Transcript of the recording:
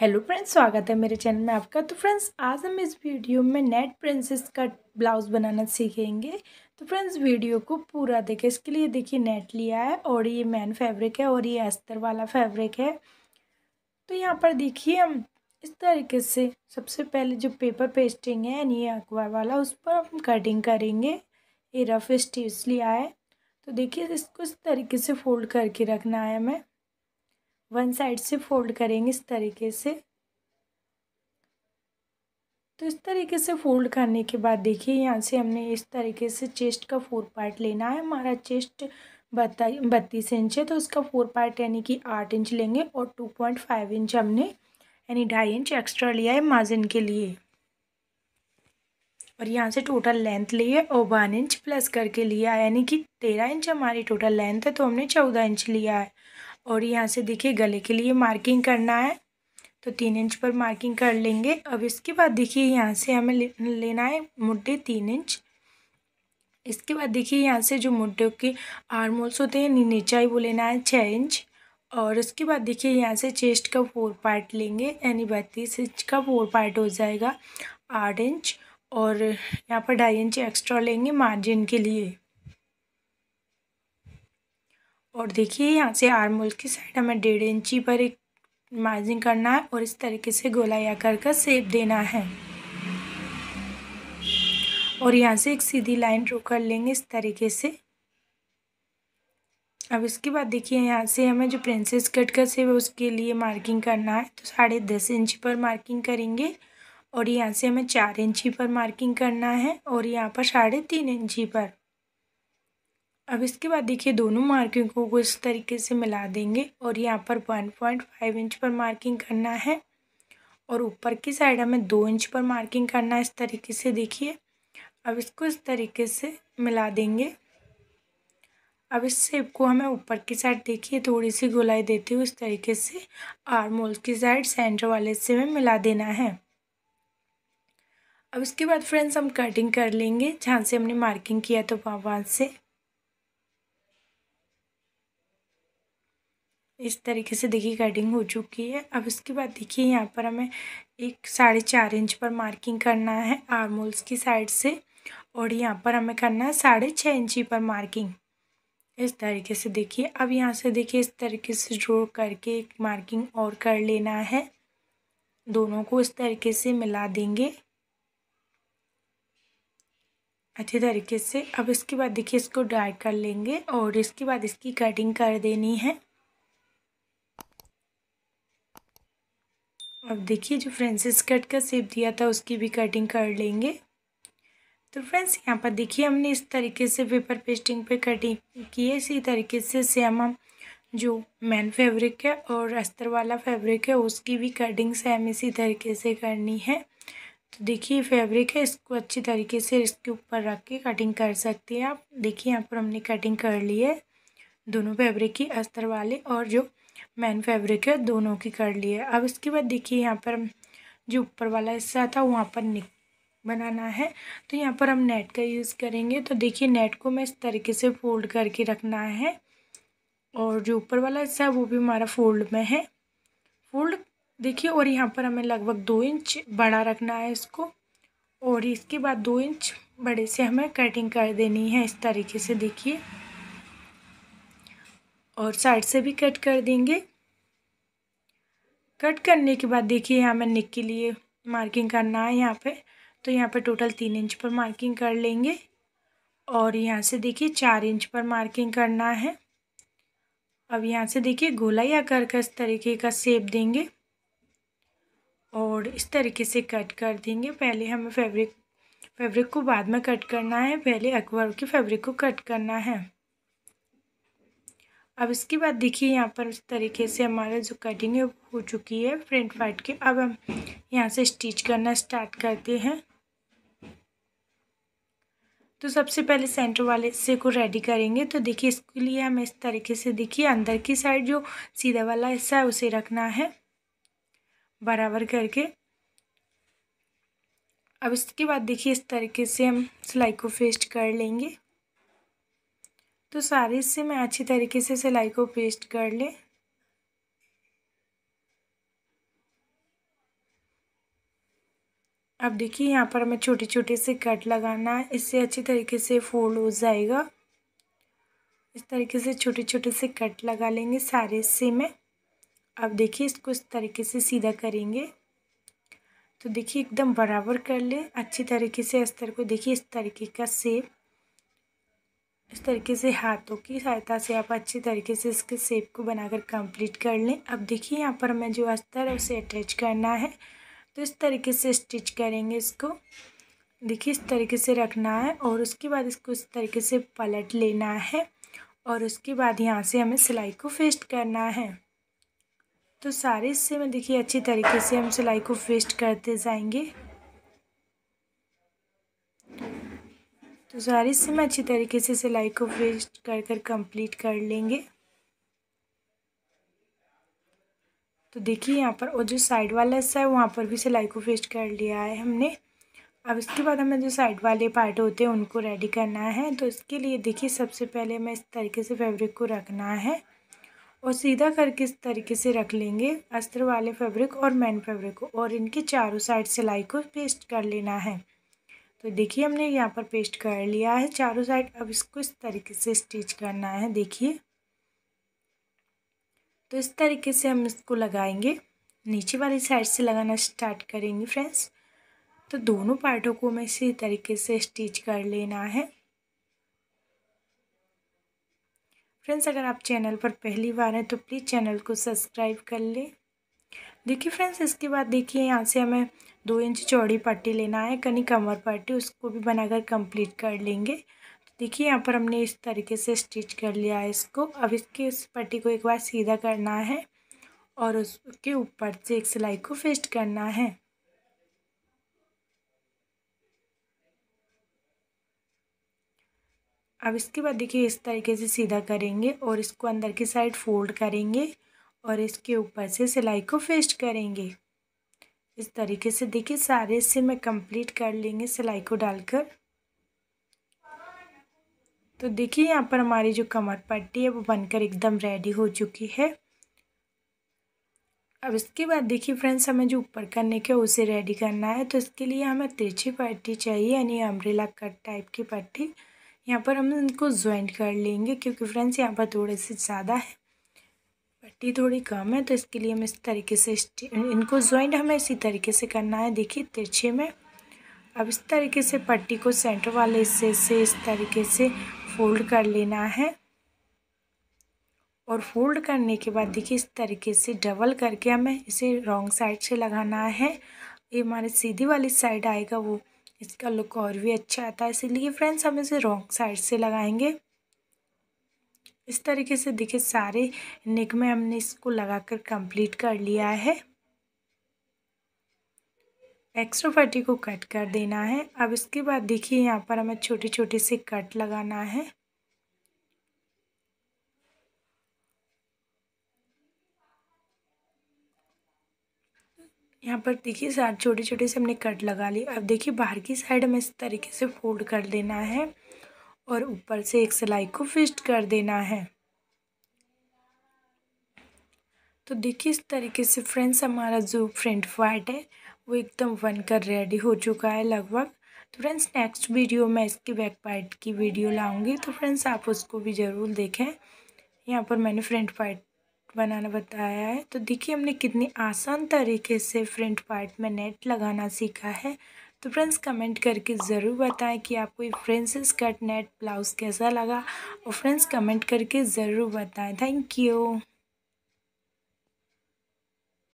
hello friends स्वागत है मेरे चैनल में आपका तो फ्रेंड्स आज हम इस वीडियो में नेट प्रिंसेस का ब्लाउज़ बनाना सीखेंगे तो फ्रेंड्स वीडियो को पूरा देखें इसके लिए देखिए नेट लिया है और ये मैन फैब्रिक है और ये अस्तर वाला फैब्रिक है तो यहाँ पर देखिए हम इस तरीके से सबसे पहले जो पेपर पेस्टिंग है यानी अखबार वाला उस पर हम कटिंग करेंगे ये रफ स्टीव्स लिया है तो देखिए इसको इस तरीके से फोल्ड करके रखना है हमें वन साइड से फोल्ड करेंगे इस तरीके से तो इस तरीके से फोल्ड करने के बाद देखिए यहाँ से हमने इस तरीके से चेस्ट का फोर पार्ट लेना है हमारा चेस्ट बत्तीस इंच है तो उसका फोर पार्ट यानी कि आठ इंच लेंगे और टू पॉइंट फाइव इंच हमने यानी ढाई इंच एक्स्ट्रा लिया है मार्जिन के लिए और यहाँ से टोटल लेंथ ली है और वन इंच प्लस करके लिया है यानी कि तेरह इंच हमारी टोटल लेंथ है तो हमने चौदह इंच लिया है और यहाँ से देखिए गले के लिए मार्किंग करना है तो तीन इंच पर मार्किंग कर लेंगे अब इसके बाद देखिए यहाँ से हमें लेना है मुड्ढे तीन इंच इसके बाद देखिए यहाँ से जो मुड्ढे के आर्म होल्स होते हैं नीचाई वो लेना है छः इंच और उसके बाद देखिए यहाँ से चेस्ट का फोर पार्ट लेंगे यानी बत्तीस इंच का फोर पार्ट हो जाएगा आठ इंच और यहाँ पर ढाई इंच एक्स्ट्रा लेंगे मार्जिन के लिए और देखिए यहाँ से आर्म होल की साइड हमें डेढ़ इंची पर एक मार्जिन करना है और इस तरीके से गोला कर का सेप देना है और यहाँ से एक सीधी लाइन ड्रो कर लेंगे इस तरीके से अब इसके बाद देखिए यहाँ से हमें जो प्रिंसेस कट कर सेप है उसके लिए मार्किंग करना है तो साढ़े दस इंची पर मार्किंग करेंगे और यहाँ से हमें चार इंची पर मार्किंग करना है और यहाँ पर साढ़े तीन इंची पर अब इसके बाद देखिए दोनों मार्किंग को इस तरीके से मिला देंगे और यहाँ पर वन पॉइंट फाइव इंच पर मार्किंग करना है और ऊपर की साइड हमें दो इंच पर मार्किंग करना है इस तरीके से देखिए अब इसको इस तरीके से मिला देंगे अब इस सेप को हमें ऊपर की साइड देखिए थोड़ी सी गोलाई देते हुए इस तरीके से आर्म की साइड सेंटर वाले से में मिला देना है अब इसके बाद फ्रेंड्स हम कटिंग कर लेंगे जहाँ से हमने मार्किंग किया तो वहाँ वहाँ से इस तरीके से देखिए कटिंग हो चुकी है अब इसके बाद देखिए यहाँ पर हमें एक साढ़े चार इंच पर मार्किंग करना है आर्म होल्स की साइड से और यहाँ पर हमें करना है साढ़े छः इंची पर मार्किंग इस तरीके से देखिए अब यहाँ से देखिए इस तरीके से ड्रॉ करके एक मार्किंग और कर लेना है दोनों को इस तरीके से मिला देंगे अच्छे तरीके से अब इसके बाद देखिए इसको ड्राई कर लेंगे और इसके बाद इसकी कटिंग कर देनी है अब देखिए जो फ्रेंसिस कट का सेप दिया था उसकी भी कटिंग कर लेंगे तो फ्रेंड्स यहाँ पर देखिए हमने इस तरीके से पेपर पेस्टिंग पे कटिंग की है इसी तरीके से सेम हम जो मैन फैब्रिक है और अस्तर वाला फैब्रिक है उसकी भी कटिंग सेम इसी तरीके से करनी है तो देखिए फैब्रिक है इसको अच्छी तरीके से इसके ऊपर रख के कटिंग कर सकते हैं आप देखिए यहाँ पर हमने कटिंग कर ली है दोनों फैब्रिक की अस्तर वाले और जो मैन फैब्रिक है दोनों की कर ली है अब इसके बाद देखिए यहाँ पर जो ऊपर वाला हिस्सा था वहाँ पर निक बनाना है तो यहाँ पर हम नेट का यूज़ करेंगे तो देखिए नेट को मैं इस तरीके से फोल्ड करके रखना है और जो ऊपर वाला हिस्सा है वो भी हमारा फोल्ड में है फोल्ड देखिए और यहाँ पर हमें लगभग दो इंच बड़ा रखना है इसको और इसके बाद दो इंच बड़े से हमें कटिंग कर देनी है इस तरीके से देखिए और साइड से भी कट कर देंगे कट करने के बाद देखिए यहाँ मैं निक के लिए मार्किंग करना है यहाँ पे तो यहाँ पे टोटल तीन इंच पर मार्किंग कर लेंगे और यहाँ से देखिए चार इंच पर मार्किंग करना है अब यहाँ से देखिए गोला या कर इस तरीके का सेप देंगे और इस तरीके से कट कर देंगे पहले हमें फैब्रिक फैब्रिक को बाद में कट करना है पहले अकबर के फैब्रिक को कट करना है अब इसके बाद देखिए यहाँ पर इस तरीके से हमारा जो कटिंग है हो चुकी है फ्रंट फाइट के अब हम यहाँ से स्टिच करना स्टार्ट करते हैं तो सबसे पहले सेंटर वाले हिस्से को रेडी करेंगे तो देखिए इसके लिए हमें इस तरीके से देखिए अंदर की साइड जो सीधा वाला हिस्सा है उसे रखना है बराबर करके अब इसके बाद देखिए इस तरीके से हम सिलाई को फेस्ट कर लेंगे तो सारे से मैं अच्छी तरीके से सिलाई को पेस्ट कर लें अब देखिए यहाँ पर हमें छोटे छोटे से कट लगाना है इससे अच्छी तरीके से फोल्ड हो जाएगा इस तरीके से छोटे छोटे से कट लगा लेंगे सारे से में अब देखिए इसको इस तरीके से सीधा करेंगे तो देखिए एकदम बराबर कर ले अच्छी तरीके से अस्तर को देखिए इस तरीके का सेप इस तरीके से हाथों की सहायता से आप अच्छी तरीके से इसके सेप को बनाकर कंप्लीट कर लें अब देखिए यहाँ पर हमें जो अस्तर है उसे अटैच करना है तो इस तरीके से स्टिच करेंगे इसको देखिए इस तरीके से रखना है और उसके बाद इसको इस तरीके से पलट लेना है और उसके बाद यहाँ से हमें सिलाई को फेस्ट करना है तो सारे इससे में देखिए अच्छी तरीके से हम सिलाई को फेस्ट करते जाएंगे तो सारी से मैं अच्छी तरीके से सिलाई को फ्रेश कर कर कंप्लीट कर लेंगे तो देखिए यहाँ पर और जो साइड वाला हिस्सा है वहाँ पर भी सिलाई को फेस्ट कर लिया है हमने अब इसके बाद हमें जो साइड वाले पार्ट होते हैं उनको रेडी करना है तो इसके लिए देखिए सबसे पहले हमें इस तरीके से फैब्रिक को रखना है और सीधा करके इस तरीके से रख लेंगे अस्त्र वाले फैब्रिक और मैन फैब्रिक को और इनके चारों साइड सिलाई को पेस्ट कर लेना है तो देखिए हमने यहाँ पर पेस्ट कर लिया है चारों साइड अब इसको इस तरीके से स्टिच करना है देखिए तो इस तरीके से हम इसको लगाएंगे नीचे वाली साइड से लगाना स्टार्ट करेंगे फ्रेंड्स तो दोनों पार्टों को हमें इसी तरीके से स्टिच कर लेना है फ्रेंड्स अगर आप चैनल पर पहली बार हैं तो प्लीज़ चैनल को सब्सक्राइब कर लें देखिए फ्रेंड्स इसके बाद देखिए यहाँ से हमें दो इंच चौड़ी पट्टी लेना है कनी कमर पट्टी उसको भी बनाकर कंप्लीट कर लेंगे तो देखिए यहाँ पर हमने इस तरीके से स्टिच कर लिया है इसको अब इसके इस पट्टी को एक बार सीधा करना है और उसके ऊपर से एक सिलाई को फिस्ट करना है अब इसके बाद देखिए इस तरीके से सीधा करेंगे और इसको अंदर की साइड फोल्ड करेंगे और इसके ऊपर से सिलाई को फेस्ट करेंगे इस तरीके से देखिए सारे से मैं कंप्लीट कर लेंगे सिलाई को डालकर तो देखिए यहाँ पर हमारी जो कमर पट्टी है वो बनकर एकदम रेडी हो चुकी है अब इसके बाद देखिए फ्रेंड्स हमें जो ऊपर करने के उसे रेडी करना है तो इसके लिए हमें तिरछी पट्टी चाहिए यानी अम्ब्रेला कट टाइप की पट्टी यहाँ पर हम इनको ज्वाइंट कर लेंगे क्योंकि फ्रेंड्स यहाँ पर थोड़े से ज़्यादा है पट्टी थोड़ी कम है तो इसके लिए हम इस तरीके से इनको ज्वाइंट हमें इसी तरीके से करना है देखिए तिरछे में अब इस तरीके से पट्टी को सेंटर वाले हिस्से से इस तरीके से फोल्ड कर लेना है और फोल्ड करने के बाद देखिए इस तरीके से डबल करके हमें इसे रॉन्ग साइड से लगाना है ये हमारे सीधी वाली साइड आएगा वो इसका लुक और भी अच्छा आता है इसीलिए फ्रेंड्स हम इसे रॉन्ग साइड से लगाएंगे इस तरीके से देखिए सारे नेक में हमने इसको लगाकर कंप्लीट कर लिया है एक्स्ट्रा पट्टी को कट कर देना है अब इसके बाद देखिए यहाँ पर हमें छोटे छोटे से कट लगाना है यहाँ पर देखिए सारे छोटे छोटे से हमने कट लगा लिए अब देखिए बाहर की साइड हमें इस तरीके से फोल्ड कर देना है और ऊपर से एक सिलाई को फिस्ट कर देना है तो देखिए इस तरीके से फ्रेंड्स हमारा जो फ्रंट पार्ट है वो एकदम बन कर रेडी हो चुका है लगभग तो फ्रेंड्स नेक्स्ट वीडियो में इसके बैक पार्ट की वीडियो लाऊंगी तो फ्रेंड्स आप उसको भी ज़रूर देखें यहाँ पर मैंने फ्रंट पार्ट बनाना बताया है तो देखिए हमने कितनी आसान तरीके से फ्रंट पार्ट में नेट लगाना सीखा है तो फ्रेंड्स कमेंट करके ज़रूर बताएं कि आपको ये फ्रेंसिस कट नेट ब्लाउज़ कैसा लगा और फ्रेंड्स कमेंट करके ज़रूर बताएं थैंक यू